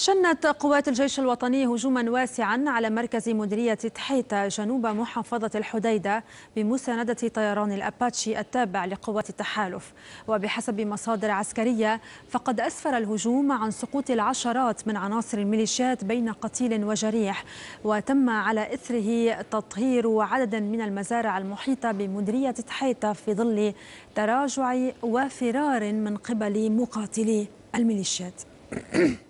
شنت قوات الجيش الوطني هجوما واسعا على مركز مديرية تحيتا جنوب محافظة الحديدة بمساندة طيران الأباتشي التابع لقوات التحالف وبحسب مصادر عسكرية فقد أسفر الهجوم عن سقوط العشرات من عناصر الميليشيات بين قتيل وجريح وتم على إثره تطهير عدد من المزارع المحيطة بمديرية تحيتا في ظل تراجع وفرار من قبل مقاتلي الميليشيات